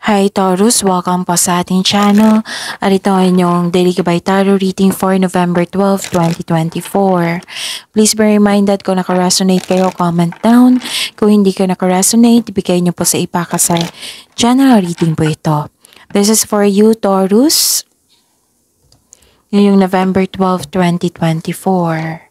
Hi Taurus, welcome po sa ating channel at ito ang inyong Daily Gabay Tarot reading for November 12, 2024. Please be reminded kung nakaresonate kayo, comment down. Kung hindi kayo nakaresonate, ibigay niyo po sa iba kasi general reading po ito. This is for you Taurus, ngayong November 12, 2024.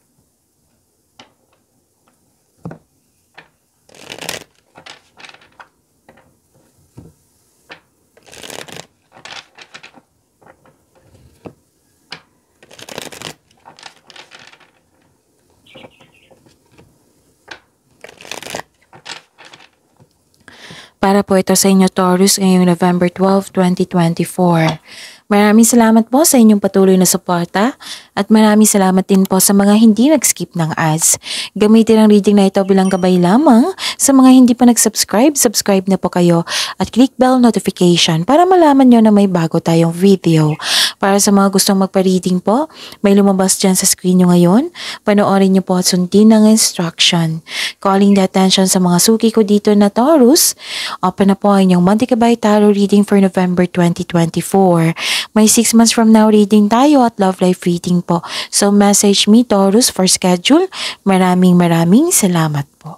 Para po ito sa inyo Taurus ngayong November 12, 2024. Maraming salamat po sa inyong patuloy na suporta at maraming salamat din po sa mga hindi nag-skip ng ads. Gamitin ang reading na ito bilang gabay lamang sa mga hindi pa nag-subscribe, subscribe na po kayo at click bell notification para malaman nyo na may bago tayong video. Para sa mga gustong magpa-reading po, may lumabas dyan sa screen nyo ngayon. Panoorin nyo po at sundin ang instruction. Calling the attention sa mga suki ko dito na Taurus, open na po ang inyong Monday Kabay Tarot reading for November 2024. May 6 months from now reading tayo at love life reading po. So message me Taurus for schedule. Maraming maraming salamat po.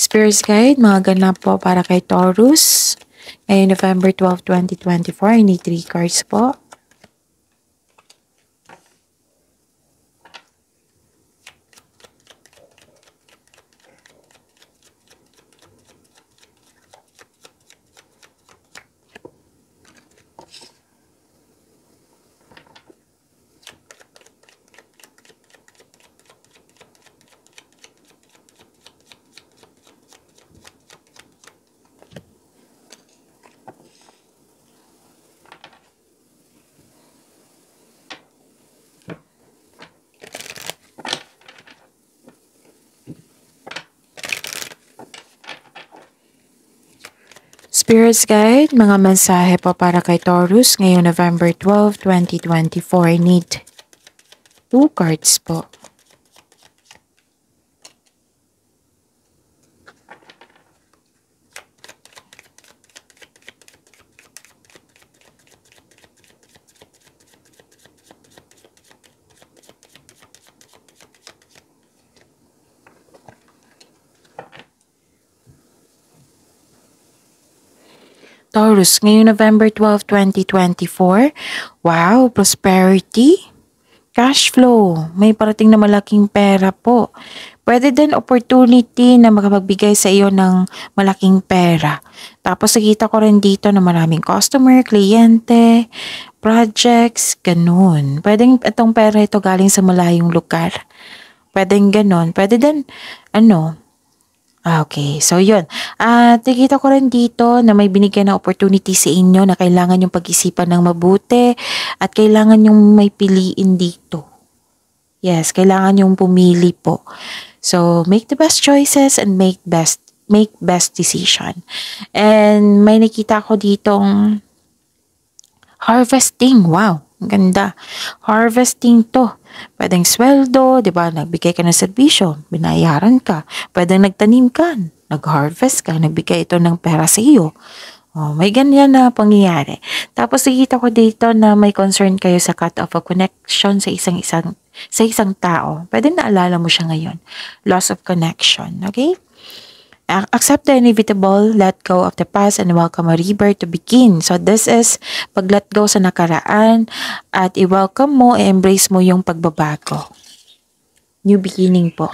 Spirit Guide, mga ganap po para kay Taurus. Ngayong November 12, 2024, I need 3 cards po. Spirit's Guide, mga mensahe po para kay Taurus ngayong November 12, 2024. I Need 2 cards po. Taurus, ngayong November 12, 2024. Wow, prosperity, cash flow, may parating na malaking pera po. Pwede din opportunity na makapagbigay sa iyo ng malaking pera. Tapos nakita ko rin dito na maraming customer, kliyente, projects, ganun. Pwedeng itong pera ito galing sa malayong lugar. Pwedeng ganun. Pwede din, ano, Ah, okay, so yun. At ah, nakita ko rin dito na may binigyan na opportunity sa inyo na kailangan yung pag-isipan ng mabuti at kailangan yung may piliin dito. Yes, kailangan yung pumili po. So, make the best choices and make best make best decision. And may nakita ko ditong harvesting. Wow. Ang ganda. Harvesting to. Pwedeng sweldo, di ba? Nagbigay ka ng serbisyo, binayaran ka. Pwedeng nagtanim ka, nag-harvest ka, nagbigay ito ng pera sa iyo. Oh, may ganyan na pangyayari. Tapos nakikita ko dito na may concern kayo sa cut-off of connection sa isang isang sa isang tao. Pwede naalala mo siya ngayon. Loss of connection, okay? accept the inevitable, let go of the past, and welcome a rebirth to begin. So, this is pag-let go sa nakaraan at i-welcome mo, i-embrace mo yung pagbabago. New beginning po.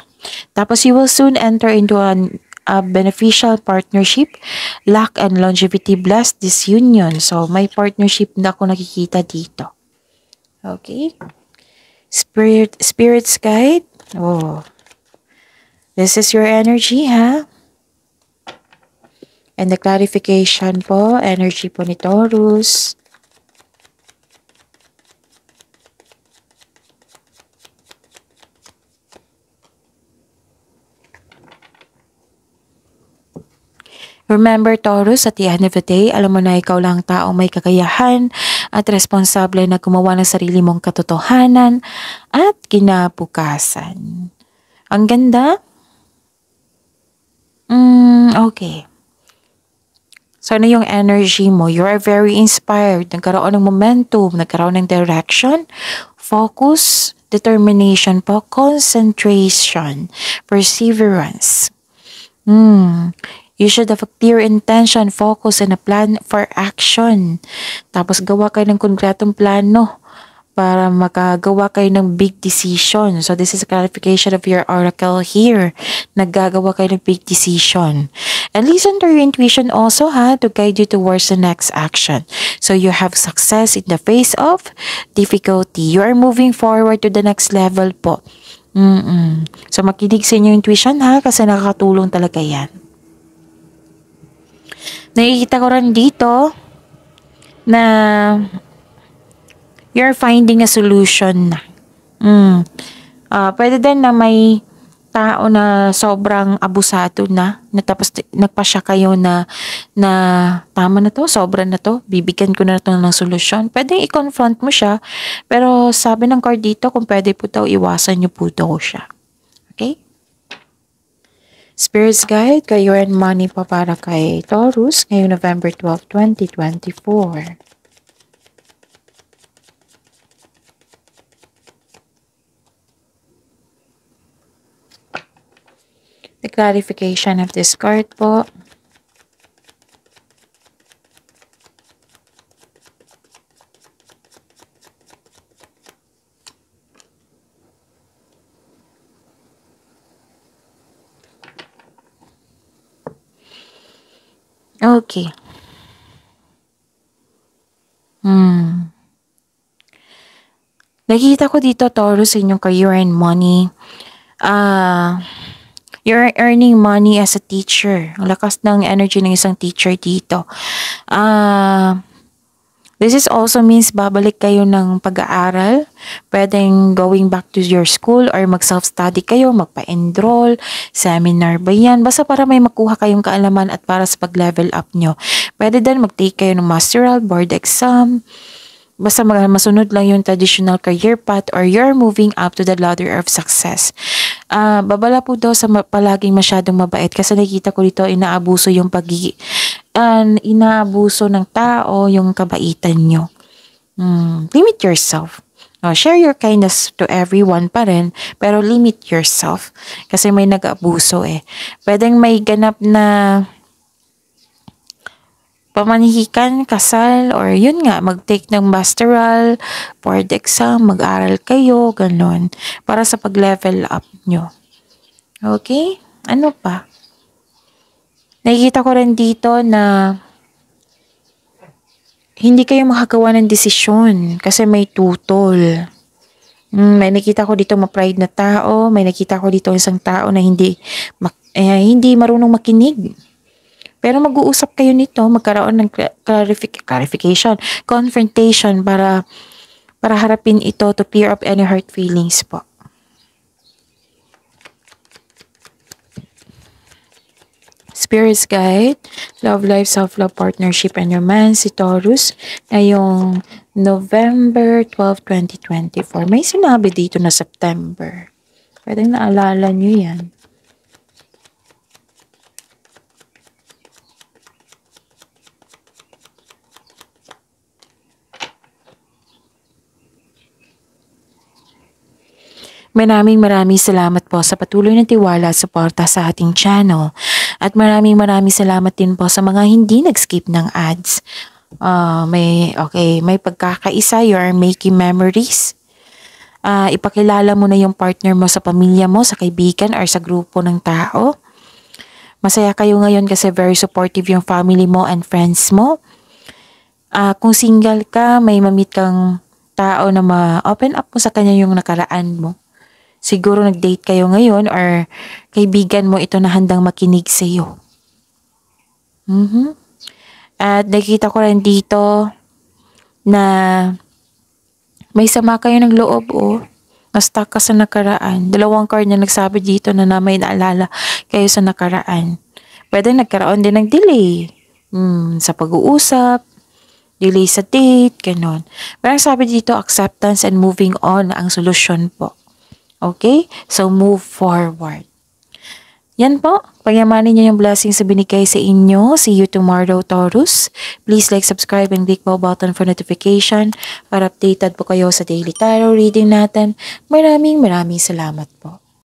Tapos, you will soon enter into an, a beneficial partnership, luck and longevity bless this union. So, may partnership na ako nakikita dito. Okay. Spirit, Spirit's Guide. Oh. This is your energy, ha? Huh? And the clarification po, energy po ni Taurus. Remember Taurus, at the end of the day, alam mo na ikaw lang tao may kakayahan at responsable na gumawa ng sarili mong katotohanan at kinabukasan. Ang ganda? Mm, okay. Sana yung energy mo, you are very inspired, nagkaroon ng momentum, nagkaroon ng direction, focus, determination po, concentration, perseverance. Hmm. You should have a clear intention, focus, and a plan for action. Tapos gawa kayo ng konkretong plano para magagawa kayo ng big decision. So this is a clarification of your oracle here. Naggagawa kayo ng big decision. And listen to your intuition also ha to guide you towards the next action. So you have success in the face of difficulty. You are moving forward to the next level po. Mm-mm. So makinig sa inyo intuition ha kasi nakakatulong talaga yan. Nakikita ko rin dito na you're finding a solution na. Mm. Uh, pwede din na may tao na sobrang abusado na, natapos nagpa nagpasya kayo na, na tama na to, sobra na to, bibigyan ko na to ng solusyon. Pwede i-confront mo siya, pero sabi ng card dito, kung pwede po daw, iwasan niyo po daw siya. Okay? Spirits Guide, kayo and money pa para kay Taurus ngayong November 12, 2024. the clarification of this card po. Okay. Hmm. Nakikita ko dito, Taurus, sa inyong career and money. Ah... Uh, You're earning money as a teacher. Ang lakas ng energy ng isang teacher dito. Ah... Uh, This is also means babalik kayo ng pag-aaral. Pwedeng going back to your school or mag-self-study kayo, magpa-enroll, seminar ba yan? Basta para may makuha kayong kaalaman at para sa pag-level up nyo. Pwede din mag-take kayo ng masteral, board exam. Basta mag- masunod lang yung traditional career path or you're moving up to the ladder of success uh, babala po daw sa palaging masyadong mabait kasi nakita ko dito inaabuso yung pag uh, inaabuso ng tao yung kabaitan nyo. Mm, limit yourself. no, oh, share your kindness to everyone pa rin, pero limit yourself. Kasi may nag-abuso eh. Pwedeng may ganap na pamanihikan, kasal, or yun nga, mag-take ng masteral, board exam, mag-aral kayo, ganun, para sa pag-level up nyo. Okay? Ano pa? Nakikita ko rin dito na hindi kayo makagawa ng desisyon kasi may tutol. Hmm, may nakita ko dito ma-pride na tao, may nakita ko dito isang tao na hindi, eh, hindi marunong makinig pero mag-uusap kayo nito, magkaroon ng clarific clarification, confrontation para para harapin ito to clear up any hurt feelings po. Spirit's Guide, Love Life, Self-Love, Partnership, and Romance, si Taurus, ngayong November 12, 2024. May sinabi dito na September. Pwedeng naalala nyo yan. Maraming maraming salamat po sa patuloy na tiwala at suporta sa ating channel. At maraming maraming salamat din po sa mga hindi nag-skip ng ads. Uh, may, okay, may pagkakaisa, you are making memories. Uh, ipakilala mo na yung partner mo sa pamilya mo, sa kaibigan, or sa grupo ng tao. Masaya kayo ngayon kasi very supportive yung family mo and friends mo. Uh, kung single ka, may mamit kang tao na ma-open up mo sa kanya yung nakaraan mo. Siguro nag-date kayo ngayon or kaibigan mo ito na handang makinig sa iyo. Mm -hmm. At nakita ko rin dito na may sama kayo ng loob o oh. na-stuck ka sa nakaraan. Dalawang card na nagsabi dito na, na may naalala kayo sa nakaraan. Pwede nagkaroon din ng delay mm, sa pag-uusap, delay sa date, ganun. Pero sabi dito, acceptance and moving on ang solusyon po. Okay? So, move forward. Yan po. Pagyamanin niyo yung blessings sa binigay sa inyo. See you tomorrow, Taurus. Please like, subscribe, and click bell button for notification para updated po kayo sa daily tarot reading natin. Maraming maraming salamat po.